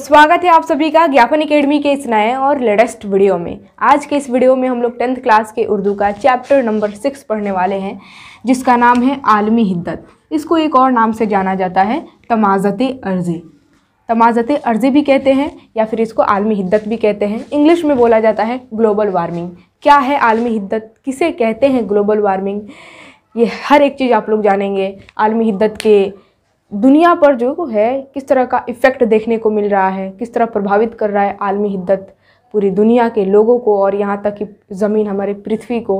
स्वागत है आप सभी का ज्ञापन एकेडमी के इस नए और लेटेस्ट वीडियो में आज के इस वीडियो में हम लोग टेंथ क्लास के उर्दू का चैप्टर नंबर सिक्स पढ़ने वाले हैं जिसका नाम है आलमी हिद्दत इसको एक और नाम से जाना जाता है तमाजत अर्जी तमाजत अर्जी भी कहते हैं या फिर इसको आलमी हिद्दत भी कहते हैं इंग्लिश में बोला जाता है ग्लोबल वार्मिंग क्या है आलमी हिद्दत किसे कहते हैं ग्लोबल वार्मिंग ये हर एक चीज़ आप लोग जानेंगे आलमी हिद्दत के दुनिया पर जो है किस तरह का इफ़ेक्ट देखने को मिल रहा है किस तरह प्रभावित कर रहा है आलमी हिद्दत पूरी दुनिया के लोगों को और यहाँ तक कि ज़मीन हमारे पृथ्वी को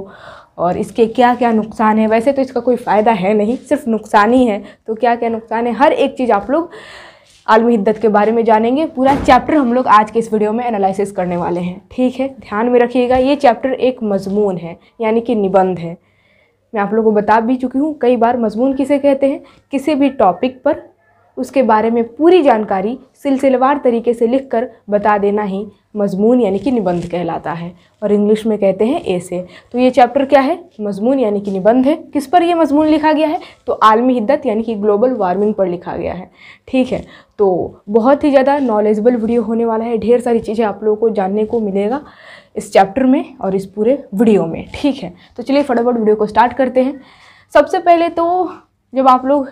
और इसके क्या क्या नुकसान है वैसे तो इसका कोई फ़ायदा है नहीं सिर्फ नुकसान ही है तो क्या क्या नुकसान है हर एक चीज़ आप लोग आलमी हिद्दत के बारे में जानेंगे पूरा चैप्टर हम लोग आज के इस वीडियो में एनालिसिस करने वाले हैं ठीक है ध्यान में रखिएगा ये चैप्टर एक मजमून है यानी कि निबंध है मैं आप लोगों को बता भी चुकी हूँ कई बार मजमून किसे कहते हैं किसी भी टॉपिक पर उसके बारे में पूरी जानकारी सिलसिलेवार तरीके से लिखकर बता देना ही मजमून यानी कि निबंध कहलाता है और इंग्लिश में कहते हैं ऐसे तो ये चैप्टर क्या है मजमून यानी कि निबंध है किस पर ये मजमून लिखा गया है तो आलमी हिद्दत यानी कि ग्लोबल वार्मिंग पर लिखा गया है ठीक है तो बहुत ही ज़्यादा नॉलेजबल वीडियो होने वाला है ढेर सारी चीज़ें आप लोगों को जानने को मिलेगा इस चैप्टर में और इस पूरे वीडियो में ठीक है तो चलिए फटाफट वीडियो को स्टार्ट करते हैं सबसे पहले तो जब आप लोग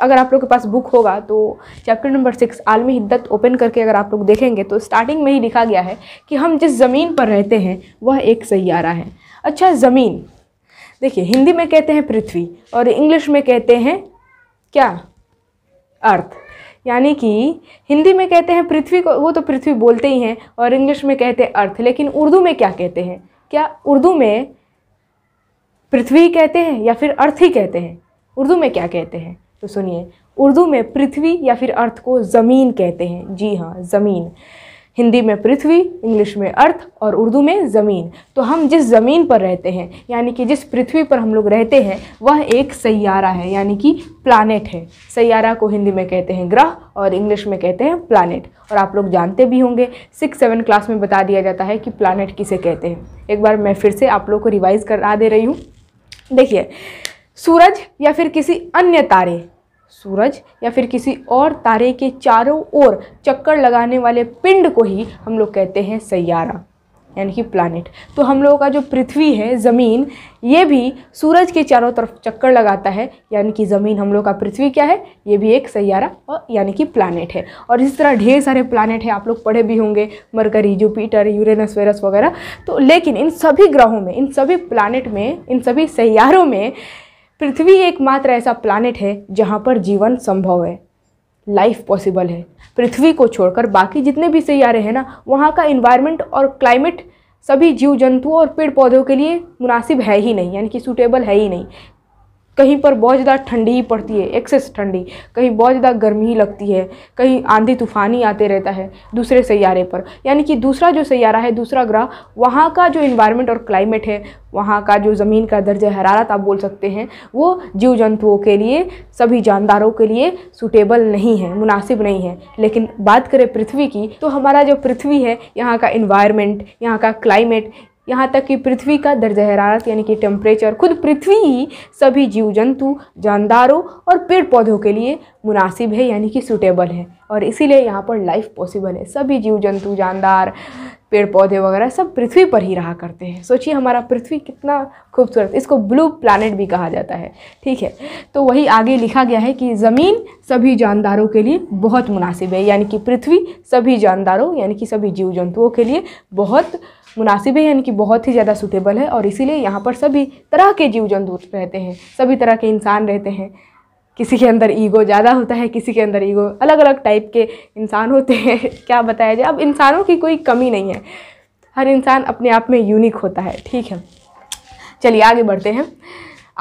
अगर आप लोग के पास बुक होगा तो चैप्टर नंबर सिक्स आलमी हिद्दत ओपन करके अगर आप लोग देखेंगे तो स्टार्टिंग में ही लिखा गया है कि हम जिस ज़मीन पर रहते हैं वह एक सैारा है अच्छा ज़मीन देखिए हिंदी में कहते हैं पृथ्वी और इंग्लिश में कहते हैं क्या अर्थ यानी कि हिंदी में कहते हैं पृथ्वी को वो तो पृथ्वी बोलते ही हैं और इंग्लिश में कहते हैं अर्थ लेकिन उर्दू में क्या कहते हैं क्या उर्दू में पृथ्वी कहते हैं या फिर अर्थ ही कहते हैं उर्दू में क्या कहते हैं तो सुनिए उर्दू में पृथ्वी या फिर अर्थ को ज़मीन कहते हैं जी हाँ ज़मीन हिंदी में पृथ्वी इंग्लिश में अर्थ और उर्दू में ज़मीन तो हम जिस ज़मीन पर रहते हैं यानी कि जिस पृथ्वी पर हम लोग रहते हैं वह एक सैारा है यानी कि प्लानट है सैारा को हिंदी में कहते हैं ग्रह और इंग्लिश में कहते हैं प्लानट और आप लोग जानते भी होंगे सिक्स सेवन क्लास में बता दिया जाता है कि प्लानट किसे कहते हैं एक बार मैं फिर से आप लोग को रिवाइज़ करा दे रही हूँ देखिए सूरज या फिर किसी अन्य तारे सूरज या फिर किसी और तारे के चारों ओर चक्कर लगाने वाले पिंड को ही हम लोग कहते हैं सैारा यानी कि प्लानट तो हम लोगों का जो पृथ्वी है ज़मीन ये भी सूरज के चारों तरफ चक्कर लगाता है यानी कि ज़मीन हम लोग का पृथ्वी क्या है ये भी एक सैारा और यानी कि प्लानट है और इस तरह ढेर सारे प्लानट हैं आप लोग पढ़े भी होंगे मरकरी जुपीटर यूरेनस वेरस वगैरह तो लेकिन इन सभी ग्रहों में इन सभी प्लानट में इन सभी सैारों में पृथ्वी एकमात्र ऐसा प्लानट है जहाँ पर जीवन संभव है लाइफ पॉसिबल है पृथ्वी को छोड़कर बाकी जितने भी सैारे हैं ना वहाँ का इन्वायरमेंट और क्लाइमेट सभी जीव जंतुओं और पेड़ पौधों के लिए मुनासिब है ही नहीं यानी कि सूटेबल है ही नहीं कहीं पर बहुत ज़्यादा ठंडी ही पड़ती है एक्सेस ठंडी कहीं बहुत ज़्यादा गर्मी ही लगती है कहीं आंधी तूफानी आते रहता है दूसरे सैारे पर यानी कि दूसरा जो सैारा है दूसरा ग्रह वहाँ का जो इन्वायरमेंट और क्लाइमेट है वहाँ का जो ज़मीन का दर्ज हरारत आप बोल सकते हैं वो जीव जंतुओं के लिए सभी जानदारों के लिए सूटेबल नहीं है मुनासिब नहीं है लेकिन बात करें पृथ्वी की तो हमारा जो पृथ्वी है यहाँ का इन्वायरमेंट यहाँ का क्लाइमेट यहाँ तक कि पृथ्वी का दर्ज हरारत यानी कि टेम्परेचर खुद पृथ्वी ही सभी जीव जंतु जानदारों और पेड़ पौधों के लिए मुनासिब है यानी कि सूटेबल है और इसीलिए यहाँ पर लाइफ पॉसिबल है सभी जीव जंतु जानदार पेड़ पौधे वगैरह सब पृथ्वी पर ही रहा करते हैं सोचिए हमारा पृथ्वी कितना खूबसूरत इसको ब्लू प्लानट भी कहा जाता है ठीक है तो वही आगे लिखा गया है कि ज़मीन सभी जानदारों के लिए बहुत मुनासिब है यानी कि पृथ्वी सभी जानदारों यानी कि सभी जीव जंतुओं के लिए बहुत मुनासिब है यानी कि बहुत ही ज़्यादा सूटेबल है और इसीलिए यहाँ पर सभी तरह के जीव जंतु रहते हैं सभी तरह के इंसान रहते हैं किसी के अंदर ईगो ज़्यादा होता है किसी के अंदर ईगो अलग अलग टाइप के इंसान होते हैं क्या बताया जाए अब इंसानों की कोई कमी नहीं है हर इंसान अपने आप में यूनिक होता है ठीक है चलिए आगे बढ़ते हैं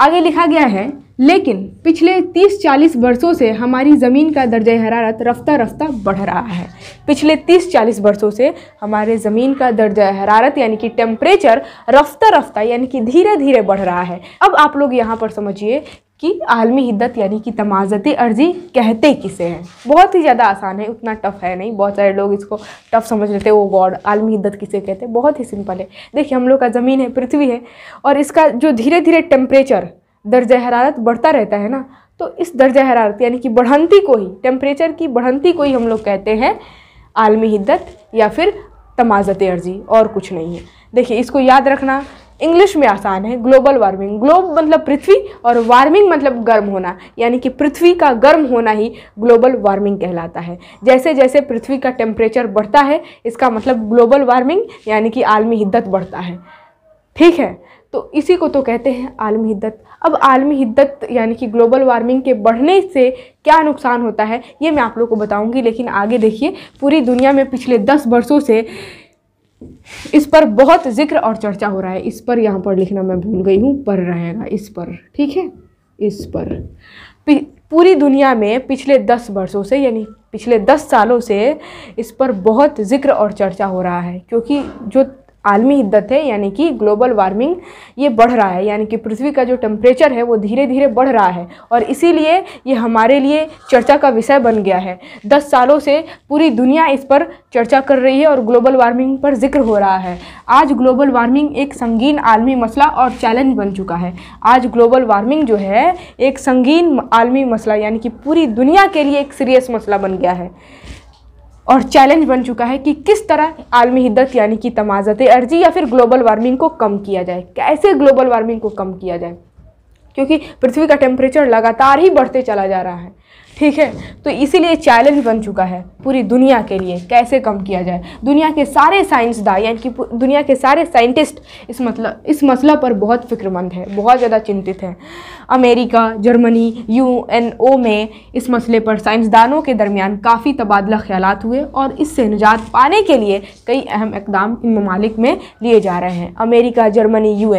आगे लिखा गया है लेकिन पिछले 30-40 वर्षों से हमारी ज़मीन का दर्ज हरारत रफ्ता रफ्ता बढ़ रहा है पिछले 30-40 वर्षों से हमारे ज़मीन का दर्ज हरारत यानी कि टेम्परेचर रफ्ता रफ्ता यानी कि धीरे धीरे बढ़ रहा है अब आप लोग यहाँ पर समझिए कि आलमी हिद्दत यानी कि तमाजत अर्जी कहते किसे हैं बहुत ही ज़्यादा आसान है उतना टफ है नहीं बहुत सारे लोग इसको टफ समझ लेते हैं वो गॉड आलमी हिद्दत किसे कहते हैं बहुत ही सिंपल है देखिए हम लोग का ज़मीन है पृथ्वी है और इसका जो धीरे धीरे टेम्परेचर दर्ज हरारत बढ़ता रहता है ना तो इस दर्ज हरारत यानी कि बढ़ंती को ही टेम्परेचर की बढ़ंती को ही हम लोग कहते हैं आलमी हिद्दत या फिर तमाजत अर्जी और कुछ नहीं है देखिए इसको याद रखना इंग्लिश में आसान है ग्लोबल वार्मिंग ग्लोब मतलब पृथ्वी और वार्मिंग मतलब गर्म होना यानी कि पृथ्वी का गर्म होना ही ग्लोबल वार्मिंग कहलाता है जैसे जैसे पृथ्वी का टेम्परेचर बढ़ता है इसका मतलब ग्लोबल वार्मिंग यानी कि आलमी हिद्दत बढ़ता है ठीक है तो इसी को तो कहते हैं आलमी हिद्दत अब आलमी हिद्दत यानी कि ग्लोबल वार्मिंग के बढ़ने से क्या नुकसान होता है ये मैं आप लोग को बताऊंगी लेकिन आगे देखिए पूरी दुनिया में पिछले दस वर्षों से इस पर बहुत जिक्र और चर्चा हो रहा है इस पर यहाँ पर लिखना मैं भूल गई हूँ पर रहेगा इस पर ठीक है इस पर पूरी दुनिया में पिछले दस वर्षों से यानी पिछले दस सालों से इस पर बहुत जिक्र और चर्चा हो रहा है क्योंकि जो आलमी हिद्दत है यानी कि ग्लोबल वार्मिंग ये बढ़ रहा है यानी कि पृथ्वी का जो टेम्परेचर है वो धीरे धीरे बढ़ रहा है और इसीलिए ये हमारे लिए चर्चा का विषय बन गया है दस सालों से पूरी दुनिया इस पर चर्चा कर रही है और ग्लोबल वार्मिंग पर जिक्र हो रहा है आज ग्लोबल वार्मिंग एक संगीन आलमी मसला और चैलेंज बन चुका है आज ग्लोबल वार्मिंग जो है एक संगीन आलमी मसला यानी कि पूरी दुनिया के लिए एक सीरियस मसला बन गया है और चैलेंज बन चुका है कि किस तरह आलमी हिद्दत यानी कि तमाजत अर्जी या फिर ग्लोबल वार्मिंग को कम किया जाए कैसे ग्लोबल वार्मिंग को कम किया जाए क्योंकि पृथ्वी का टेम्परेचर लगातार ही बढ़ते चला जा रहा है ठीक है तो इसीलिए चैलेंज बन चुका है पूरी दुनिया के लिए कैसे कम किया जाए दुनिया के सारे साइंसदान यानी कि दुनिया के सारे साइंटिस्ट इस मतलब इस मसला पर बहुत फिक्रमंद है बहुत ज़्यादा चिंतित हैं अमेरिका जर्मनी यू में इस मसले पर साइंसदानों के दरमियान काफ़ी तबादला ख्याल हुए और इससे निजात पाने के लिए कई अहम इकदाम इन ममालिक में लिए जा रहे हैं अमेरिका जर्मनी यू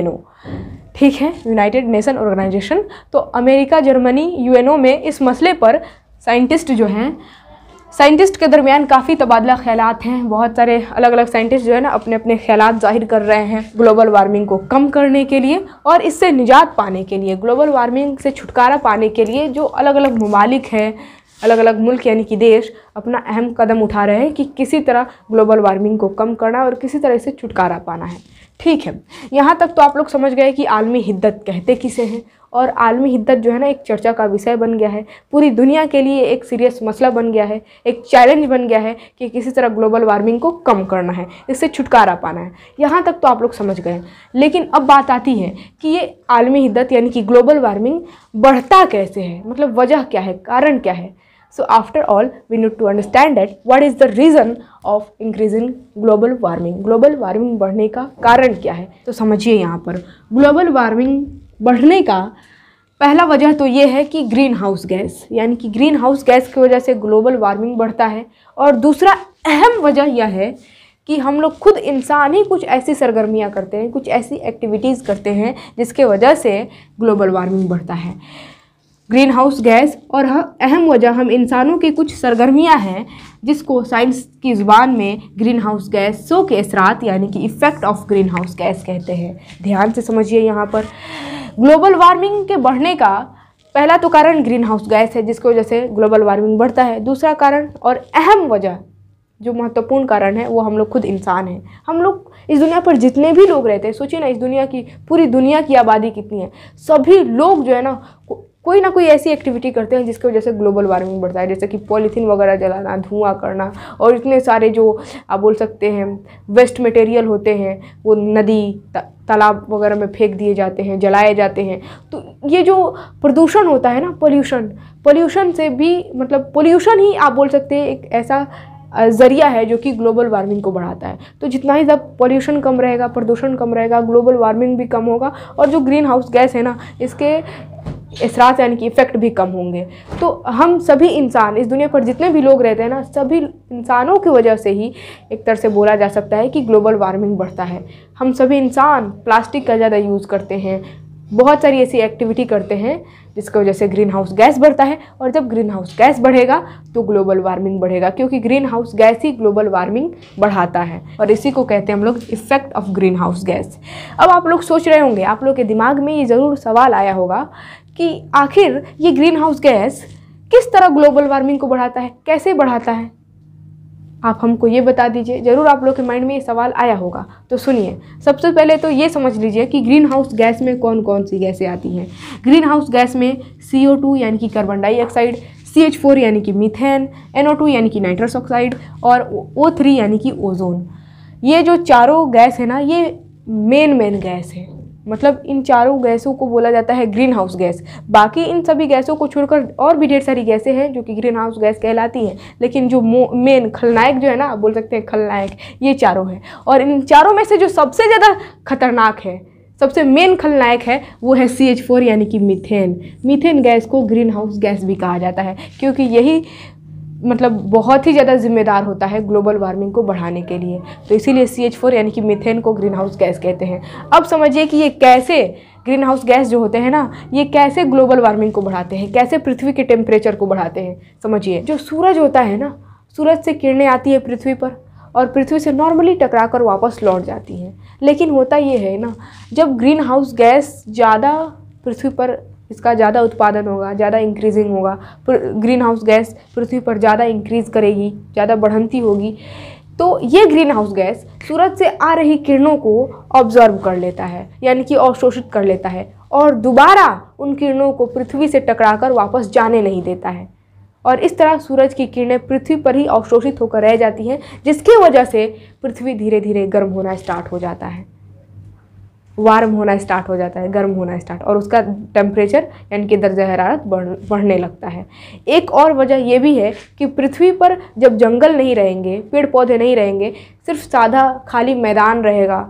ठीक है यूनाइटेड नेशन ऑर्गेनाइजेशन तो अमेरिका जर्मनी यूएनओ में इस मसले पर साइंटिस्ट जो हैं साइंटिस्ट के दरमियान काफ़ी तबादला ख्याल हैं बहुत सारे अलग अलग साइंटिस्ट जो है ना अपने अपने ख्याल जाहिर कर रहे हैं ग्लोबल वार्मिंग को कम करने के लिए और इससे निजात पाने के लिए ग्लोबल वार्मिंग से छुटकारा पाने के लिए जो अलग अलग ममालिक हैं अलग अलग मुल्क यानी कि देश अपना अहम कदम उठा रहे हैं कि किसी तरह ग्लोबल वार्मिंग को कम करना और किसी तरह से छुटकारा पाना है ठीक है यहाँ तक तो आप लोग समझ गए कि आलमी हिद्दत कहते किसे हैं और आलमी हिद्दत जो है ना एक चर्चा का विषय बन गया है पूरी दुनिया के लिए एक सीरियस मसला बन गया है एक चैलेंज बन गया है कि किसी तरह ग्लोबल वार्मिंग को कम करना है इससे छुटकारा पाना है यहाँ तक तो आप लोग समझ गए लेकिन अब बात आती है कि ये आलमी हिद्दत यानी कि ग्लोबल वार्मिंग बढ़ता कैसे है मतलब वजह क्या है कारण क्या है So after all, we need to understand that what is the reason of increasing global warming. Global warming बढ़ने का कारण क्या है तो समझिए यहाँ पर global warming बढ़ने का पहला वजह तो ये है कि ग्रीन हाउस गैस यानी कि ग्रीन हाउस गैस की वजह से ग्लोबल वार्मिंग बढ़ता है और दूसरा अहम वजह यह है कि हम लोग खुद इंसान ही कुछ ऐसी सरगर्मियाँ करते हैं कुछ ऐसी एक्टिविटीज़ करते हैं जिसके वजह से ग्लोबल वार्मिंग बढ़ता है ग्रीन हाउस गैस और अहम वजह हम इंसानों की कुछ सरगर्मियां हैं जिसको साइंस की ज़ुबान में ग्रीन हाउस गैस सो के असरात यानी कि effect of green house gas कहते हैं ध्यान से समझिए यहाँ पर ग्लोबल वार्मिंग के बढ़ने का पहला तो कारण ग्रीन हाउस गैस है जिसकी वजह से ग्लोबल वार्मिंग बढ़ता है दूसरा कारण और अहम वजह जो महत्वपूर्ण कारण है वो हम लोग खुद इंसान हैं हम लोग इस दुनिया पर जितने भी लोग रहते हैं सोचिए ना इस दुनिया की पूरी दुनिया की आबादी कितनी है सभी लोग जो है ना कोई ना कोई ऐसी एक्टिविटी करते हैं जिसकी वजह से ग्लोबल वार्मिंग बढ़ता है जैसे कि पॉलीथीन वगैरह जलाना धुआं करना और इतने सारे जो आप बोल सकते हैं वेस्ट मटेरियल होते हैं वो नदी तालाब वगैरह में फेंक दिए जाते हैं जलाए जाते हैं तो ये जो प्रदूषण होता है ना पोल्यूशन पोल्यूशन से भी मतलब पोल्यूशन ही आप बोल सकते हैं एक ऐसा ज़रिया है जो कि ग्लोबल वार्मिंग को बढ़ाता है तो जितना ही ज़्यादा पॉल्यूशन कम रहेगा प्रदूषण कम रहेगा ग्लोबल वार्मिंग भी कम होगा और जो ग्रीन हाउस गैस है ना इसके इसरात यानी कि इफ़ेक्ट भी कम होंगे तो हम सभी इंसान इस दुनिया पर जितने भी लोग रहते हैं ना सभी इंसानों की वजह से ही एक तरह से बोला जा सकता है कि ग्लोबल वार्मिंग बढ़ता है हम सभी इंसान प्लास्टिक का ज़्यादा यूज़ करते हैं बहुत सारी ऐसी एक्टिविटी करते हैं जिसकी वजह से ग्रीन हाउस गैस बढ़ता है और जब ग्रीन हाउस गैस बढ़ेगा तो ग्लोबल वार्मिंग बढ़ेगा क्योंकि ग्रीन हाउस गैस ही ग्लोबल वार्मिंग बढ़ाता है और इसी को कहते हैं हम लोग effect of green house gas अब आप लोग सोच रहे होंगे आप लोग के दिमाग में ये ज़रूर सवाल आया होगा कि आखिर ये ग्रीन हाउस गैस किस तरह ग्लोबल वार्मिंग को बढ़ाता है कैसे बढ़ाता है आप हमको ये बता दीजिए ज़रूर आप लोग के माइंड में ये सवाल आया होगा तो सुनिए सबसे पहले तो ये समझ लीजिए कि ग्रीन हाउस गैस में कौन कौन सी गैसें आती हैं ग्रीन हाउस गैस में सी यानी कि carbon dioxide C H four यानी कि मीथेन एन टू यानी कि नाइट्रस ऑक्साइड और ओ थ्री यानी कि ओजोन ये जो चारों गैस है ना ये मेन मेन गैस है मतलब इन चारों गैसों को बोला जाता है ग्रीन हाउस गैस बाकी इन सभी गैसों को छोड़कर और भी ढेर सारी गैसें हैं जो कि ग्रीन हाउस गैस कहलाती हैं लेकिन जो मेन खलनायक जो है ना बोल सकते हैं खलनायक ये चारों हैं और इन चारों में से जो सबसे ज़्यादा खतरनाक है सबसे मेन खलनायक है वो है सी एच फोर यानी कि मीथेन मीथेन गैस को ग्रीन हाउस गैस भी कहा जाता है क्योंकि यही मतलब बहुत ही ज़्यादा जिम्मेदार होता है ग्लोबल वार्मिंग को बढ़ाने के लिए तो इसीलिए सी एच फोर यानी कि मिथेन को ग्रीन हाउस गैस कहते हैं अब समझिए कि ये कैसे ग्रीन हाउस गैस जो होते हैं ना ये कैसे ग्लोबल वार्मिंग को बढ़ाते हैं कैसे पृथ्वी के टेम्परेचर को बढ़ाते हैं समझिए जो सूरज होता है ना सूरज से किरणें आती है पृथ्वी पर और पृथ्वी से नॉर्मली टकरा कर वापस लौट जाती हैं लेकिन होता ये है ना जब ग्रीन हाउस गैस ज़्यादा पृथ्वी पर इसका ज़्यादा उत्पादन होगा ज़्यादा इंक्रीजिंग होगा ग्रीन हाउस गैस पृथ्वी पर ज़्यादा इंक्रीज़ करेगी ज़्यादा बढ़ंती होगी तो ये ग्रीन हाउस गैस सूरज से आ रही किरणों को ऑब्जर्व कर लेता है यानी कि अवशोषित कर लेता है और दोबारा उन किरणों को पृथ्वी से टकराकर वापस जाने नहीं देता है और इस तरह सूरज की किरणें पृथ्वी पर ही अवशोषित होकर रह जाती हैं जिसकी वजह से पृथ्वी धीरे धीरे गर्म होना स्टार्ट हो जाता है वार्म होना स्टार्ट हो जाता है गर्म होना स्टार्ट और उसका टेम्परेचर यानी कि दर्जा हरारत बढ़ बढ़ने लगता है एक और वजह यह भी है कि पृथ्वी पर जब जंगल नहीं रहेंगे पेड़ पौधे नहीं रहेंगे सिर्फ साधा खाली मैदान रहेगा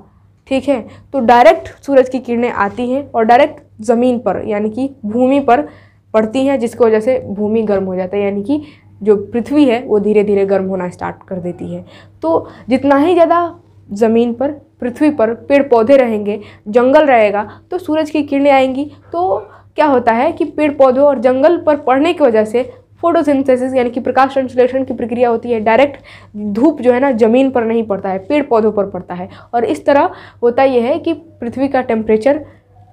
ठीक है तो डायरेक्ट सूरज की किरणें आती हैं और डायरेक्ट ज़मीन पर यानी कि भूमि पर पड़ती हैं जिसकी वजह से भूमि गर्म हो जाता है यानी कि जो पृथ्वी है वो धीरे धीरे गर्म होना स्टार्ट कर देती है तो जितना ही ज़्यादा ज़मीन पर पृथ्वी पर पेड़ पौधे रहेंगे जंगल रहेगा तो सूरज की किरणें आएंगी तो क्या होता है कि पेड़ पौधों और जंगल पर पड़ने की वजह से फोटोसिंथेसिस यानी कि प्रकाश संश्लेषण की प्रक्रिया होती है डायरेक्ट धूप जो है ना ज़मीन पर नहीं पड़ता है पेड़ पौधों पर पड़ता है और इस तरह होता यह है कि पृथ्वी का टेम्परेचर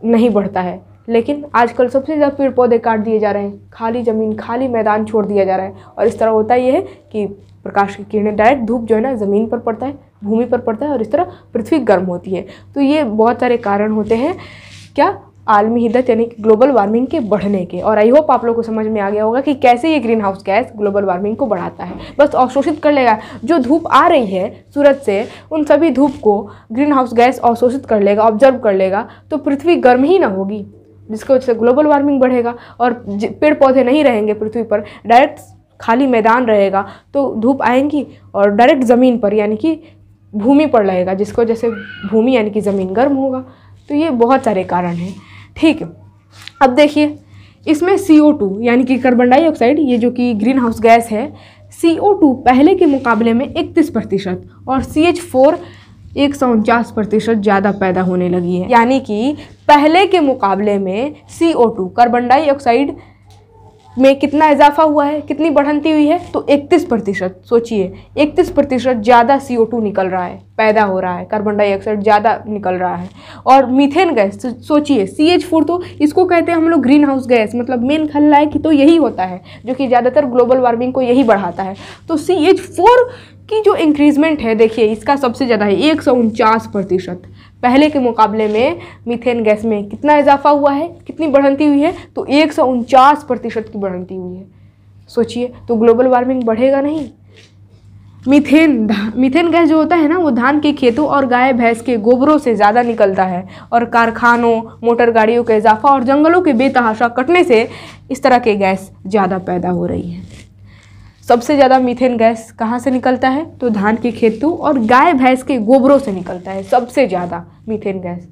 नहीं बढ़ता है लेकिन आजकल सबसे ज़्यादा पेड़ पौधे काट दिए जा रहे हैं खाली ज़मीन खाली मैदान छोड़ दिया जा रहा है और इस तरह होता यह है कि प्रकाश की किरणें डायरेक्ट धूप जो है ना ज़मीन पर पड़ता है भूमि पर पड़ता है और इस तरह पृथ्वी गर्म होती है तो ये बहुत सारे कारण होते हैं क्या आलमी हिदत यानी कि ग्लोबल वार्मिंग के बढ़ने के और आई होप आप लोग को समझ में आ गया होगा कि कैसे ये green house gas global warming को बढ़ाता है बस अवशोषित कर लेगा जो धूप आ रही है सूरज से उन सभी धूप को ग्रीन हाउस गैस अवशोषित कर लेगा ऑब्जर्व कर लेगा तो पृथ्वी गर्म ही ना होगी जिसकी वजह से ग्लोबल वार्मिंग बढ़ेगा और पेड़ पौधे नहीं रहेंगे पृथ्वी पर डायरेक्ट खाली मैदान रहेगा तो धूप आएंगी और डायरेक्ट ज़मीन पर यानी कि भूमि पर लगेगा जिसको जैसे भूमि यानी कि ज़मीन गर्म होगा तो ये बहुत सारे कारण हैं ठीक है अब देखिए इसमें सी यानी कि कार्बन डाइऑक्साइड ये जो कि ग्रीन हाउस गैस है सी पहले के मुकाबले में इकतीस प्रतिशत और सी एच फोर एक सौ उनचास प्रतिशत ज़्यादा पैदा होने लगी है यानी कि पहले के मुकाबले में सी कार्बन डाइऑक्साइड में कितना इजाफा हुआ है कितनी बढ़ती हुई है तो 31 प्रतिशत सोचिए 31 प्रतिशत ज़्यादा सी निकल रहा है पैदा हो रहा है कार्बन डाइऑक्साइड ज़्यादा निकल रहा है और मीथेन गैस तो सोचिए सी एच फोर तो इसको कहते हैं हम लोग ग्रीन हाउस गैस मतलब मेन कि तो यही होता है जो कि ज़्यादातर ग्लोबल वार्मिंग को यही बढ़ाता है तो सी एच फोर कि जो इंक्रीजमेंट है देखिए इसका सबसे ज़्यादा है एक सौ उनचास प्रतिशत पहले के मुकाबले में मीथेन गैस में कितना इजाफा हुआ है कितनी बढ़ती हुई है तो एक सौ उनचास प्रतिशत की बढ़ती हुई है सोचिए तो ग्लोबल वार्मिंग बढ़ेगा नहीं मीथेन मीथेन गैस जो होता है ना वो धान के खेतों और गाय भैंस के गोबरों से ज़्यादा निकलता है और कारखानों मोटर गाड़ियों का इजाफा और जंगलों के बेतहाशा कटने से इस तरह के गैस ज़्यादा पैदा हो रही है सबसे ज़्यादा मीथेन गैस कहाँ से निकलता है तो धान के खेतों और गाय भैंस के गोबरों से निकलता है सबसे ज़्यादा मीथेन गैस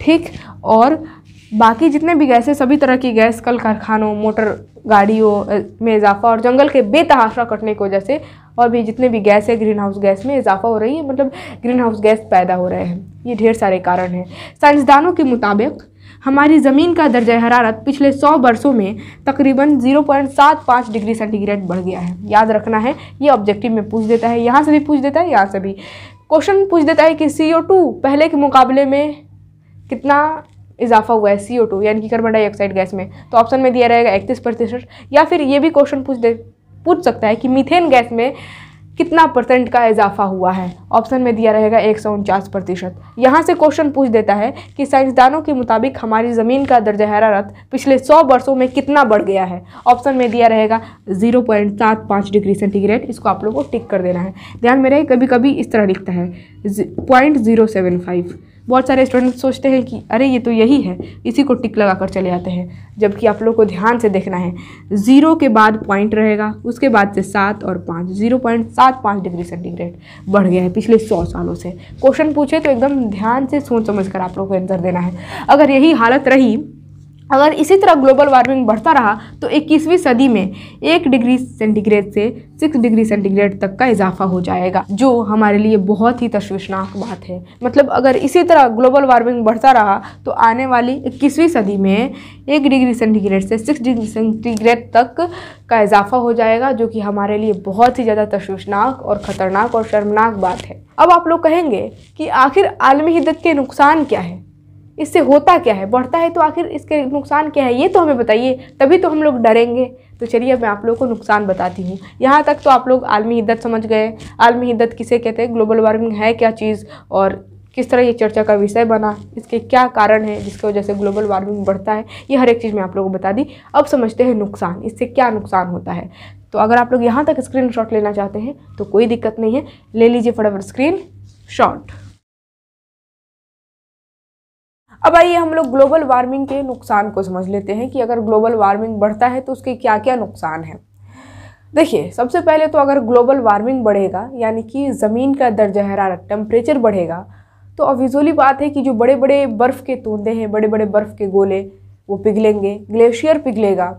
ठीक और बाकी जितने भी गैसें सभी तरह की गैस कल कारखानों मोटर गाड़ियों में इजाफा और जंगल के बेतहाशा कटने की वजह से और भी जितने भी गैस है ग्रीन हाउस गैस में इजाफा हो रही है मतलब ग्रीन हाउस गैस पैदा हो रहे हैं ये ढेर सारे कारण हैं साइंसदानों के मुताबिक हमारी ज़मीन का दर्ज हरारत पिछले सौ वर्षों में तकरीबन जीरो पॉइंट सात पाँच डिग्री सेंटीग्रेड बढ़ गया है याद रखना है ये ऑब्जेक्टिव में पूछ देता है यहाँ से भी पूछ देता है यहाँ से भी क्वेश्चन पूछ देता है कि सी पहले के मुकाबले में कितना इजाफा हुआ है सी यानी कि कार्बन डाइऑक्साइड गैस में तो ऑप्शन में दिया रहेगा इकतीस प्रतिशत या फिर ये भी क्वेश्चन पूछ दे पूछ सकता है कि मीथेन गैस में कितना परसेंट का इजाफा हुआ है ऑप्शन में दिया रहेगा एक सौ उनचास प्रतिशत यहाँ से क्वेश्चन पूछ देता है कि साइंसदानों के मुताबिक हमारी ज़मीन का दर्ज हरारत पिछले सौ वर्षों में कितना बढ़ गया है ऑप्शन में दिया रहेगा जीरो पॉइंट सात पाँच डिग्री सेंटीग्रेड इसको आप लोगों को टिक कर देना है ध्यान में रहे कभी कभी इस तरह लिखता है पॉइंट ज़ीरो सेवन फाइव बहुत सारे स्टूडेंट सोचते हैं कि अरे ये तो यही है इसी को टिक लगा कर चले आते हैं जबकि आप लोग को ध्यान से देखना है ज़ीरो के बाद पॉइंट रहेगा उसके बाद से सात और पाँच जीरो पॉइंट सात पाँच डिग्री सेंटीग्रेड बढ़ गया है पिछले सौ सालों से क्वेश्चन पूछे तो एकदम ध्यान से सोच समझ कर आप लोग को आंसर देना है अगर यही हालत रही अगर इसी तरह ग्लोबल वार्मिंग बढ़ता रहा तो 21वीं सदी में एक डिग्री सेंटीग्रेड से सिक्स डिग्री सेंटीग्रेड तक का इजाफा हो जाएगा जो हमारे लिए बहुत ही तश्वीशनाक बात है मतलब अगर इसी तरह ग्लोबल वार्मिंग बढ़ता रहा तो आने वाली 21वीं सदी में एक डिग्री सेंटीग्रेड से सिक्स डिग्री सेंटीग्रेड तक का इजाफा हो जाएगा जो कि हमारे लिए बहुत ही ज़्यादा तश्वीशनाक और ख़तरनाक और शर्मनाक बात है अब आप लोग कहेंगे कि आखिर आलमी हिदत के नुकसान क्या है इससे होता क्या है बढ़ता है तो आखिर इसके नुकसान क्या है ये तो हमें बताइए तभी तो हम लोग डरेंगे तो चलिए मैं आप लोगों को नुकसान बताती हूँ यहाँ तक तो आप लोग आलमी हिद्दत समझ गए आलमी हिद्दत किसे कहते हैं ग्लोबल वार्मिंग है क्या चीज़ और किस तरह ये चर्चा का विषय बना इसके क्या कारण है जिसकी वजह से ग्लोबल वार्मिंग बढ़ता है ये हर एक चीज़ मैं आप लोगों को बता दी अब समझते हैं नुकसान इससे क्या नुकसान होता है तो अगर आप लोग यहाँ तक स्क्रीन लेना चाहते हैं तो कोई दिक्कत नहीं है ले लीजिए फटाफट स्क्रीन शॉट अब आइए हम लोग ग्लोबल वार्मिंग के नुकसान को समझ लेते हैं कि अगर ग्लोबल वार्मिंग बढ़ता है तो उसके क्या क्या नुकसान हैं देखिए सबसे पहले तो अगर ग्लोबल वार्मिंग बढ़ेगा यानी कि ज़मीन का दर्ज हरारत टेम्परेचर बढ़ेगा तो अविजोली बात है कि जो बड़े बड़े बर्फ़ के तूंदे हैं बड़े बड़े बर्फ़ के गोले वो पिघलेंगे ग्लेशियर पिघलेगा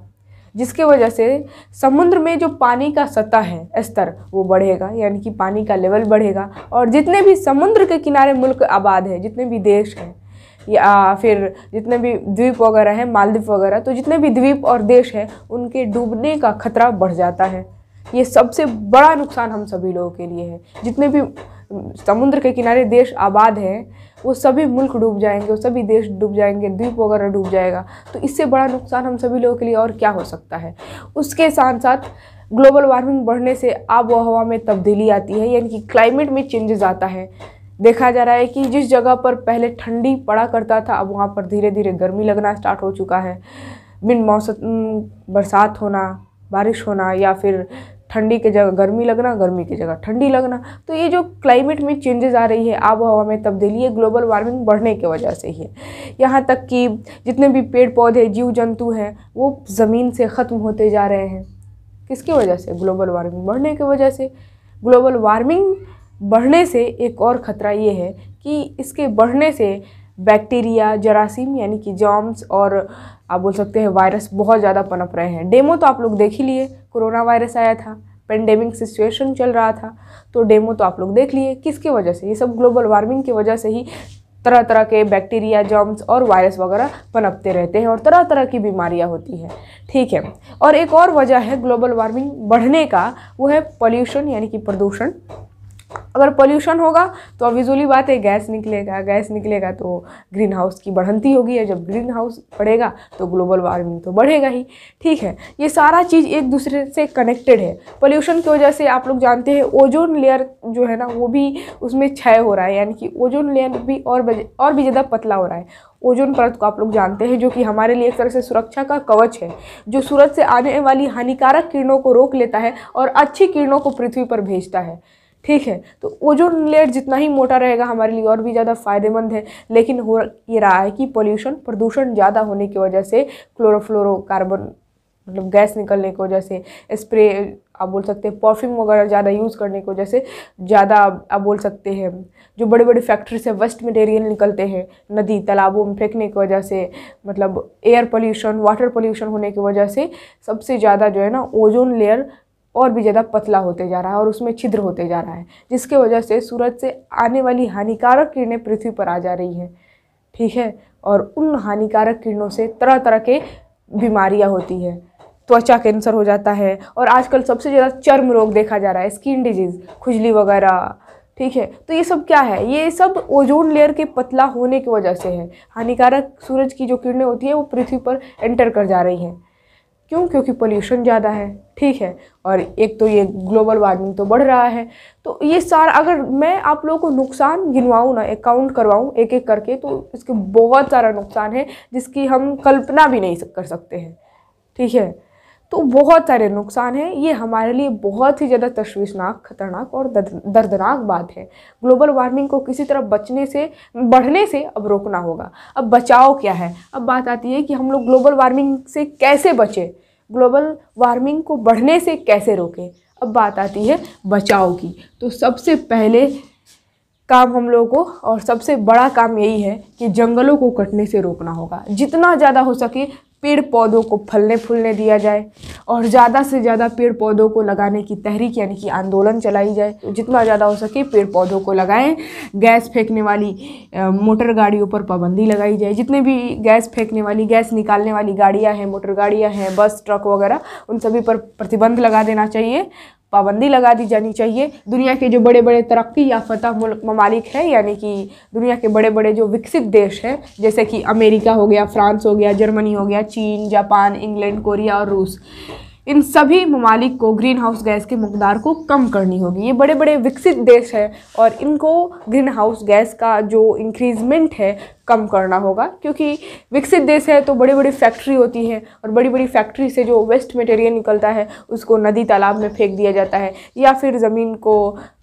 जिसके वजह से समुद्र में जो पानी का सतह है स्तर वो बढ़ेगा यानी कि पानी का लेवल बढ़ेगा और जितने भी समुद्र के किनारे मुल्क आबाद हैं जितने भी देश हैं या फिर जितने भी द्वीप वगैरह हैं मालदीप वगैरह तो जितने भी द्वीप और देश हैं उनके डूबने का खतरा बढ़ जाता है ये सबसे बड़ा नुकसान हम सभी लोगों के लिए है जितने भी समुद्र के किनारे देश आबाद हैं वो सभी मुल्क डूब जाएंगे वो सभी देश डूब जाएंगे द्वीप वगैरह डूब जाएगा तो इससे बड़ा नुकसान हम सभी लोगों के लिए और क्या हो सकता है उसके साथ साथ ग्लोबल वार्मिंग बढ़ने से आब हवा में तब्दीली आती है यानी कि क्लाइमेट में चेंजेस आता है देखा जा रहा है कि जिस जगह पर पहले ठंडी पड़ा करता था अब वहाँ पर धीरे धीरे गर्मी लगना स्टार्ट हो चुका है बिन मौसम बरसात होना बारिश होना या फिर ठंडी के जगह गर्मी लगना गर्मी की जगह ठंडी लगना तो ये जो क्लाइमेट में चेंजेस आ रही है आब हवा में तब्दीली है ग्लोबल वार्मिंग बढ़ने की वजह से ही है यहाँ तक कि जितने भी पेड़ पौधे जीव जंतु हैं वो ज़मीन से ख़त्म होते जा रहे हैं किसकी वजह से ग्लोबल वार्मिंग बढ़ने की वजह से ग्लोबल वार्मिंग बढ़ने से एक और ख़तरा ये है कि इसके बढ़ने से बैक्टीरिया जरासीम यानी कि जॉम्स और आप बोल सकते हैं वायरस बहुत ज़्यादा पनप रहे हैं डेमो तो आप लोग देख ही लिए कोरोना वायरस आया था पेंडेमिक सिचुएशन चल रहा था तो डेमो तो आप लोग देख लिए किसके वजह से ये सब ग्लोबल वार्मिंग की वजह से ही तरह तरह के बैक्टीरिया जॉम्स और वायरस वगैरह पनपते रहते हैं और तरह तरह की बीमारियाँ होती हैं ठीक है और एक और वजह है ग्लोबल वार्मिंग बढ़ने का वो है पॉल्यूशन यानी कि प्रदूषण अगर पोल्यूशन होगा तो अब विजुअली बात है गैस निकलेगा गैस निकलेगा तो ग्रीन हाउस की बढ़ंती होगी या जब ग्रीन हाउस बढ़ेगा तो ग्लोबल वार्मिंग तो बढ़ेगा ही ठीक है ये सारा चीज़ एक दूसरे से कनेक्टेड है पोल्यूशन की वजह से आप लोग जानते हैं ओजोन लेयर जो है ना वो भी उसमें क्षय हो रहा है यानी कि ओजोन लेयर भी और और भी ज़्यादा पतला हो रहा है ओजोन परत को आप लोग जानते हैं जो कि हमारे लिए एक तरह से सुरक्षा का कवच है जो सूरज से आने वाली हानिकारक किरणों को रोक लेता है और अच्छी किरणों को पृथ्वी पर भेजता है ठीक है तो ओजोन लेयर जितना ही मोटा रहेगा हमारे लिए और भी ज़्यादा फायदेमंद है लेकिन हो ये रहा है कि पोल्यूशन प्रदूषण ज़्यादा होने की वजह से क्लोरोफ्लोरोकार्बन मतलब गैस निकलने की वजह से स्प्रे आप बोल सकते हैं परफ्यूम वगैरह ज़्यादा यूज़ करने की वजह से ज़्यादा आप बोल सकते हैं जो बड़े बड़े फैक्ट्री से वेस्ट मटेरियल निकलते हैं नदी तालाबों में फेंकने की वजह से मतलब एयर पोल्यूशन वाटर पोल्यूशन होने की वजह से सबसे ज़्यादा जो है ना ओजोन लेयर और भी ज़्यादा पतला होते जा रहा है और उसमें छिद्र होते जा रहा है जिसके वजह से सूरज से आने वाली हानिकारक किरणें पृथ्वी पर आ जा रही हैं ठीक है और उन हानिकारक किरणों से तरह तरह के बीमारियाँ होती हैं त्वचा कैंसर हो जाता है और आजकल सबसे ज़्यादा चर्म रोग देखा जा रहा है स्किन डिजीज़ खुजली वगैरह ठीक है तो ये सब क्या है ये सब ओजोन लेयर के पतला होने की वजह से है हानिकारक सूरज की जो किरणें होती है वो पृथ्वी पर एंटर कर जा रही हैं क्यों क्योंकि पोल्यूशन ज़्यादा है ठीक है और एक तो ये ग्लोबल वार्मिंग तो बढ़ रहा है तो ये सारा अगर मैं आप लोगों को नुकसान गिनवाऊँ ना अकाउंट करवाऊँ एक एक करके तो इसके बहुत सारा नुकसान है जिसकी हम कल्पना भी नहीं कर सकते हैं ठीक है तो बहुत सारे नुकसान हैं ये हमारे लिए बहुत ही ज़्यादा तशवीशनाक खतरनाक और दर्दनाक बात है ग्लोबल वार्मिंग को किसी तरह बचने से बढ़ने से अब रोकना होगा अब बचाव क्या है अब बात आती है कि हम लोग ग्लोबल वार्मिंग से कैसे बचें ग्लोबल वार्मिंग को बढ़ने से कैसे रोकें अब बात आती है बचाव की तो सबसे पहले काम हम लोगों को और सबसे बड़ा काम यही है कि जंगलों को कटने से रोकना होगा जितना ज़्यादा हो सके पेड़ पौधों को फलने फूलने दिया जाए और ज़्यादा से ज़्यादा पेड़ पौधों को लगाने की तहरीक यानी कि आंदोलन चलाई जाए तो जितना ज़्यादा हो सके पेड़ पौधों को लगाएं गैस फेंकने वाली मोटर गाड़ियों पर पाबंदी लगाई जाए जितने भी गैस फेंकने वाली गैस निकालने वाली गाड़ियाँ हैं मोटर गाड़ियाँ हैं बस ट्रक वगैरह उन सभी पर प्रतिबंध लगा देना चाहिए पाबंदी लगा दी जानी चाहिए दुनिया के जो बड़े बड़े तरक्की फतः ममालिक हैं यानी कि दुनिया के बड़े बड़े जो विकसित देश हैं जैसे कि अमेरिका हो गया फ्रांस हो गया जर्मनी हो गया चीन जापान इंग्लैंड कोरिया और रूस इन सभी ममालिक को ग्रीन हाउस गैस की मकदार को कम करनी होगी ये बड़े बड़े विकसित देश हैं और इनको ग्रीन हाउस गैस का जो इंक्रीजमेंट है कम करना होगा क्योंकि विकसित देश है तो बड़ी बड़ी फैक्ट्री होती है और बड़ी बड़ी फैक्ट्री से जो वेस्ट मटेरियल निकलता है उसको नदी तालाब में फेंक दिया जाता है या फिर ज़मीन को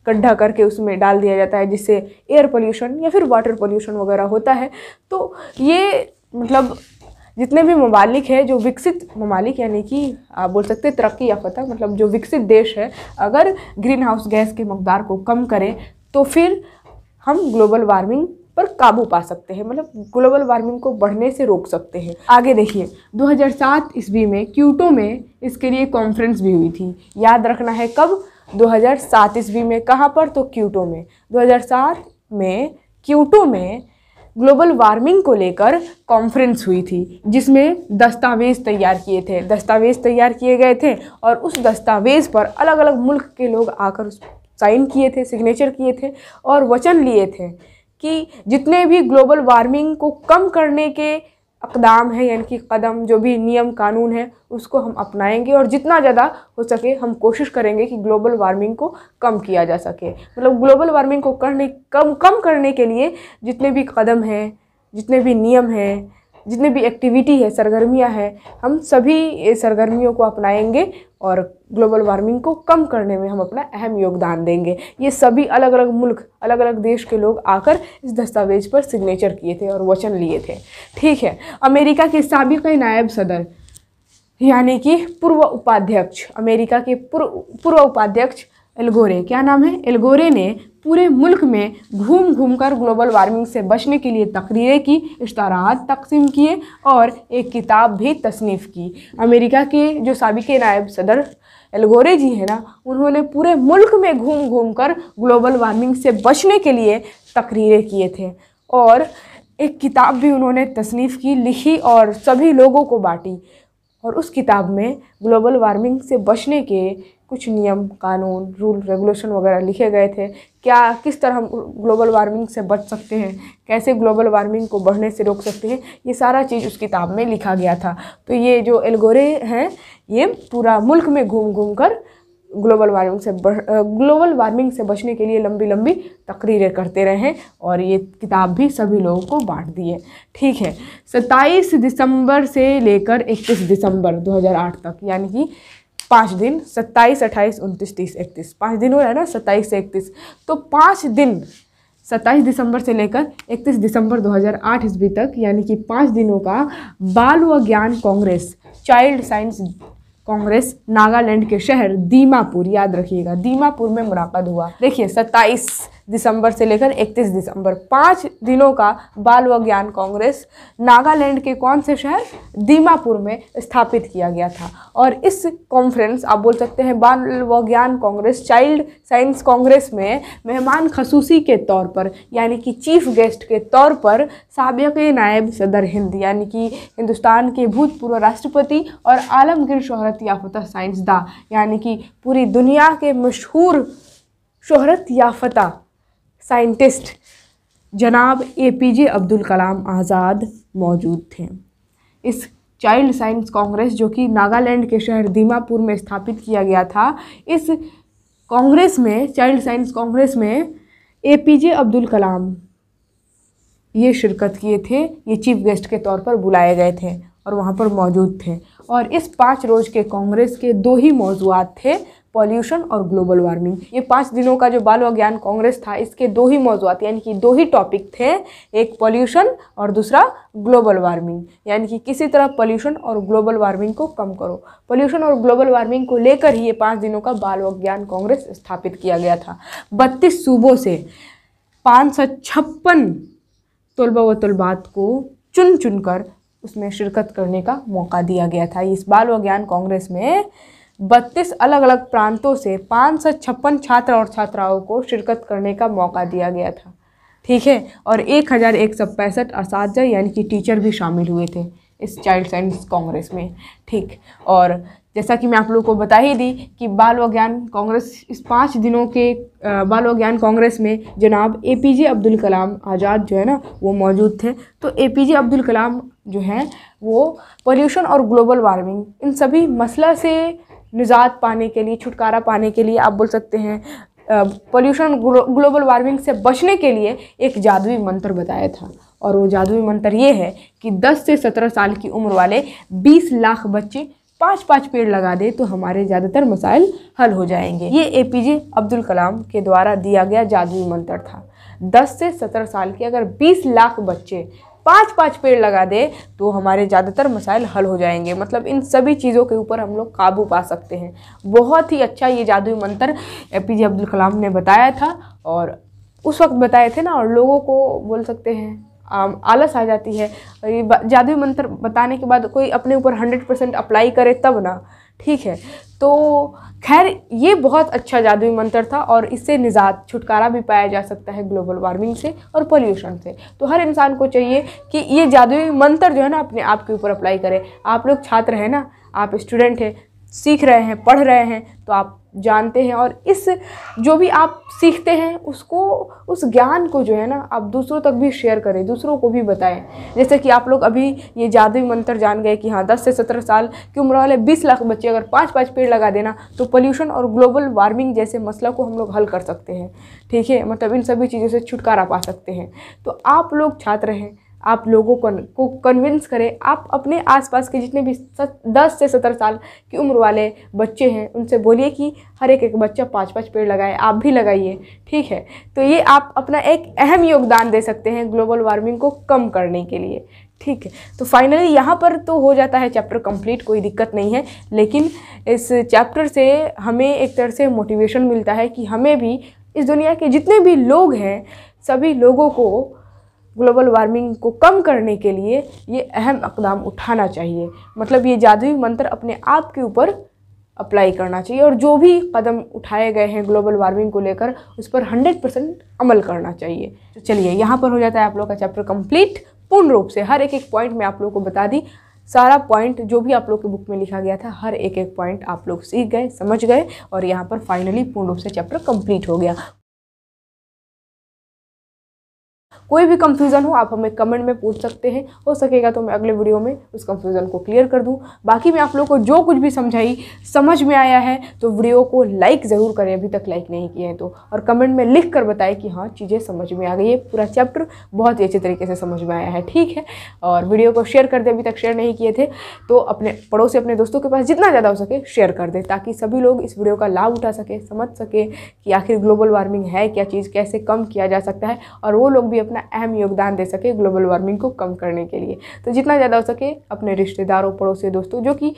गड्ढा करके उसमें डाल दिया जाता है जिससे एयर पोल्यूशन या फिर वाटर पोल्यूशन वगैरह होता है तो ये मतलब जितने भी ममालिक हैं जो विकसित ममालिक यानी कि आप बोल सकते हैं तरक्की फतः मतलब जो विकसित देश है अगर ग्रीन हाउस गैस के मकदार को कम करें तो फिर हम ग्लोबल वार्मिंग पर काबू पा सकते हैं मतलब ग्लोबल वार्मिंग को बढ़ने से रोक सकते हैं आगे देखिए 2007 ईस्वी में क्यूटो में इसके लिए कॉन्फ्रेंस भी हुई थी याद रखना है कब 2007 ईस्वी में कहाँ पर तो क्यूटो में 2007 में क्यूटो में ग्लोबल वार्मिंग को लेकर कॉन्फ्रेंस हुई थी जिसमें दस्तावेज़ तैयार किए थे दस्तावेज़ तैयार किए गए थे और उस दस्तावेज़ पर अलग अलग मुल्क के लोग आकर उस साइन किए थे सिग्नेचर किए थे और वचन लिए थे कि जितने भी ग्लोबल वार्मिंग को कम करने के अकदाम है यानी कि कदम जो भी नियम कानून है उसको हम अपनाएंगे और जितना ज़्यादा हो सके हम कोशिश करेंगे कि ग्लोबल वार्मिंग को कम किया जा सके मतलब ग्लोबल वार्मिंग को करने कम कम करने के लिए जितने भी कदम हैं जितने भी नियम हैं जितने भी एक्टिविटी है सरगर्मियां हैं हम सभी सरगर्मियों को अपनाएंगे और ग्लोबल वार्मिंग को कम करने में हम अपना अहम योगदान देंगे ये सभी अलग अलग मुल्क अलग अलग देश के लोग आकर इस दस्तावेज पर सिग्नेचर किए थे और वचन लिए थे ठीक है अमेरिका के सबक नायब सदर यानी कि पूर्व उपाध्यक्ष अमेरिका के पूर्व पूर्व उपाध्यक्ष एल्गोरे क्या नाम है एल्गोरे ने पूरे मुल्क में घूम घूम कर ग्लोबल वार्मिंग से बचने के लिए तकरीरें की इश्तारात तकसीम किए और एक किताब भी तसनीफ़ की अमेरिका के जो सबक नायब सदर एल्गोरे जी हैं ना उन्होंने पूरे मुल्क में घूम घूम कर ग्लोबल वार्मिंग से बचने के लिए तकरीरें किए थे और एक किताब भी उन्होंने तसनीफ़ की लिखी और सभी लोगों को बाँटी और उस किताब में ग्लोबल वार्मिंग से बचने के कुछ नियम कानून रूल रेगुलेशन वगैरह लिखे गए थे क्या किस तरह हम ग्लोबल वार्मिंग से बच सकते हैं कैसे ग्लोबल वार्मिंग को बढ़ने से रोक सकते हैं ये सारा चीज़ उस किताब में लिखा गया था तो ये जो एल्गोरे हैं ये पूरा मुल्क में घूम घूम कर ग्लोबल वार्मिंग से बढ़ ग्लोबल वार्मिंग से बचने के लिए लंबी लंबी तकरीरें करते रहे और ये किताब भी सभी लोगों को बांट दिए ठीक है सत्ताईस दिसंबर से लेकर इक्कीस दिसंबर 2008 तक यानी कि पाँच दिन सत्ताईस अट्ठाईस उनतीस तीस इकतीस पाँच दिन हो रहा है ना सत्ताईस से इकतीस तो पाँच दिन सत्ताईस दिसंबर से लेकर इकतीस दिसंबर 2008 ईस्वी तक यानी कि पाँच दिनों का बाल व ज्ञान congress child science congress Nagaland के शहर दीमापुर याद रखिएगा दीमापुर में मुलाकात हुआ देखिए सत्ताईस दिसंबर से लेकर 31 दिसंबर पाँच दिनों का बाल विज्ञान कांग्रेस नागालैंड के कौन से शहर दीमापुर में स्थापित किया गया था और इस कॉन्फ्रेंस आप बोल सकते हैं बाल विज्ञान कांग्रेस चाइल्ड साइंस कांग्रेस में मेहमान खसूसी के तौर पर यानी कि चीफ गेस्ट के तौर पर सबक नायब सदर हिंद यानी कि हिंदुस्तान के भूतपूर्व राष्ट्रपति और आलमगीर शहरत याफ्ता साइंसदा यानी कि पूरी दुनिया के मशहूर शहरत याफ्ता साइंटिस्ट जनाब ए पी जे अब्दुल कलाम आज़ाद मौजूद थे इस चाइल्ड साइंस कांग्रेस जो कि नागालैंड के शहर दीमापुर में स्थापित किया गया था इस कांग्रेस में चाइल्ड साइंस कांग्रेस में ए पी जे अब्दुल कलाम ये शिरकत किए थे ये चीफ गेस्ट के तौर पर बुलाए गए थे और वहाँ पर मौजूद थे और इस पाँच रोज़ के कांग्रेस के दो ही मौजूद थे पॉल्यूशन और ग्लोबल वार्मिंग ये पाँच दिनों का जो बाल विज्ञान कांग्रेस था इसके दो ही मौजूद यानी कि दो ही टॉपिक थे एक पॉल्यूशन और दूसरा ग्लोबल वार्मिंग यानी कि किसी तरह पॉल्यूशन और ग्लोबल वार्मिंग को कम करो पॉल्यूशन और ग्लोबल वार्मिंग को लेकर ही ये पाँच दिनों का बाल विज्ञान कांग्रेस स्थापित किया गया था बत्तीस सूबों से पाँच सौ छप्पन तलबा व तलबात को चुन चुनकर उसमें शिरकत करने का मौका दिया गया था इस बाल विज्ञान कांग्रेस में बत्तीस अलग अलग प्रांतों से पाँच सौ छप्पन छात्र और छात्राओं को शिरकत करने का मौका दिया गया था ठीक है और एक हज़ार एक सौ पैंसठ इस यानी कि टीचर भी शामिल हुए थे इस चाइल्ड साइंस कांग्रेस में ठीक और जैसा कि मैं आप लोगों को बता ही दी कि बाल विज्ञान कांग्रेस इस पाँच दिनों के बाल विज्ञान कांग्रेस में जनाब ए पी जे अब्दुल कलाम आज़ाद जो है ना वो मौजूद थे तो ए पी जे अब्दुल कलाम जो हैं वो पोल्यूशन और ग्लोबल वार्मिंग इन सभी मसला से निजात पाने के लिए छुटकारा पाने के लिए आप बोल सकते हैं पोल्यूशन ग्लो, ग्लोबल वार्मिंग से बचने के लिए एक जादुई मंत्र बताया था और वो जादुई मंत्र ये है कि 10 से 17 साल की उम्र वाले 20 लाख बच्चे पाँच पाँच पेड़ लगा दें तो हमारे ज़्यादातर मसाइल हल हो जाएंगे ये ए पी जे अब्दुल कलाम के द्वारा दिया गया जादुई मंत्र था 10 से 17 साल के अगर 20 लाख बच्चे पाँच पाँच पेड़ लगा दें तो हमारे ज़्यादातर मसाइल हल हो जाएंगे मतलब इन सभी चीज़ों के ऊपर हम लोग काबू पा सकते हैं बहुत ही अच्छा ये जादुई मंत्र ए पी जे अब्दुल कलाम ने बताया था और उस वक्त बताए थे ना और लोगों को बोल सकते हैं आम, आलस आ जाती है ये जादुई मंत्र बताने के बाद कोई अपने ऊपर हंड्रेड परसेंट अप्लाई करे तब ना ठीक है तो खैर ये बहुत अच्छा जादुई मंत्र था और इससे निजात छुटकारा भी पाया जा सकता है ग्लोबल वार्मिंग से और पोल्यूशन से तो हर इंसान को चाहिए कि ये जादुई मंत्र जो है ना अपने आप के ऊपर अप्लाई करें आप लोग छात्र हैं ना आप स्टूडेंट हैं सीख रहे हैं पढ़ रहे हैं तो आप जानते हैं और इस जो भी आप सीखते हैं उसको उस ज्ञान को जो है ना आप दूसरों तक भी शेयर करें दूसरों को भी बताएं जैसे कि आप लोग अभी ये जादुई मंत्र जान गए कि हाँ 10 से 17 साल की उम्र वाले 20 लाख बच्चे अगर पाँच पाँच पेड़ लगा देना तो पोल्यूशन और ग्लोबल वार्मिंग जैसे मसला को हम लोग हल कर सकते हैं ठीक है मतलब इन सभी चीज़ों से छुटकारा पा सकते हैं तो आप लोग छात्र हैं आप लोगों को को कन्विंस करें आप अपने आसपास के जितने भी सत दस से सत्रह साल की उम्र वाले बच्चे हैं उनसे बोलिए कि हर एक एक बच्चा पाँच पाँच पेड़ लगाए आप भी लगाइए ठीक है तो ये आप अपना एक अहम योगदान दे सकते हैं ग्लोबल वार्मिंग को कम करने के लिए ठीक है तो फाइनली यहाँ पर तो हो जाता है चैप्टर कंप्लीट कोई दिक्कत नहीं है लेकिन इस चैप्टर से हमें एक तरह से मोटिवेशन मिलता है कि हमें भी इस दुनिया के जितने भी लोग हैं सभी लोगों को ग्लोबल वार्मिंग को कम करने के लिए ये अहम अकदाम उठाना चाहिए मतलब ये जादुई मंत्र अपने आप के ऊपर अप्लाई करना चाहिए और जो भी कदम उठाए गए हैं ग्लोबल वार्मिंग को लेकर उस पर 100 परसेंट अमल करना चाहिए तो चलिए यहाँ पर हो जाता है आप लोग का चैप्टर कंप्लीट पूर्ण रूप से हर एक एक पॉइंट मैं आप लोग को बता दी सारा पॉइंट जो भी आप लोग के बुक में लिखा गया था हर एक एक पॉइंट आप लोग सीख गए समझ गए और यहाँ पर फाइनली पूर्ण रूप से चैप्टर कंप्लीट हो गया कोई भी कंफ्यूजन हो आप हमें कमेंट में पूछ सकते हैं हो सकेगा तो मैं अगले वीडियो में उस कंफ्यूजन को क्लियर कर दूँ बाकी मैं आप लोग को जो कुछ भी समझाई समझ में आया है तो वीडियो को लाइक ज़रूर करें अभी तक लाइक नहीं किए हैं तो और कमेंट में लिख कर बताएं कि हाँ चीज़ें समझ में आ गई है पूरा चैप्टर बहुत ही अच्छे तरीके से समझ में आया है ठीक है और वीडियो को शेयर कर दें अभी तक शेयर नहीं किए थे तो अपने पड़ोसी अपने दोस्तों के पास जितना ज़्यादा हो सके शेयर कर दें ताकि सभी लोग इस वीडियो का लाभ उठा सके समझ सकें कि आखिर ग्लोबल वार्मिंग है क्या चीज़ कैसे कम किया जा सकता है और वो लोग भी अपने अपना अहम योगदान दे सके ग्लोबल वार्मिंग को कम करने के लिए तो जितना ज़्यादा हो सके अपने रिश्तेदारों पड़ोसी दोस्तों जो कि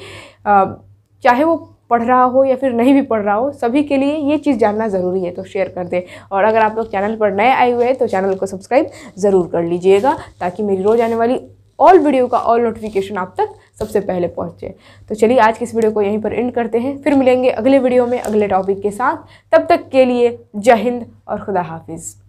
चाहे वो पढ़ रहा हो या फिर नहीं भी पढ़ रहा हो सभी के लिए ये चीज़ जानना ज़रूरी है तो शेयर कर दें और अगर आप लोग चैनल पर नए आए हुए हैं तो चैनल को सब्सक्राइब ज़रूर कर लीजिएगा ताकि मेरी रोज़ आने वाली ऑल वीडियो का ऑल नोटिफिकेशन आप तक सबसे पहले पहुंचे तो चलिए आज की इस वीडियो को यहीं पर एंड करते हैं फिर मिलेंगे अगले वीडियो में अगले टॉपिक के साथ तब तक के लिए जय हिंद और खुदा हाफिज़